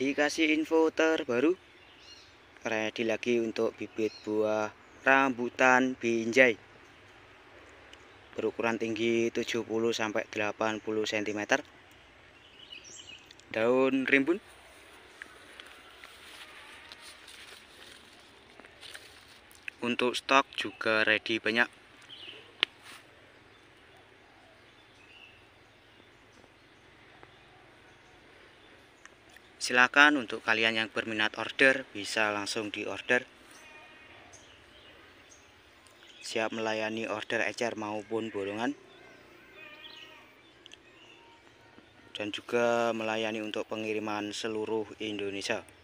dikasih info terbaru ready lagi untuk bibit buah rambutan binjai berukuran tinggi 70-80 cm daun rimbun untuk stok juga ready banyak Silakan untuk kalian yang berminat order bisa langsung di order siap melayani order ecer maupun bolongan dan juga melayani untuk pengiriman seluruh Indonesia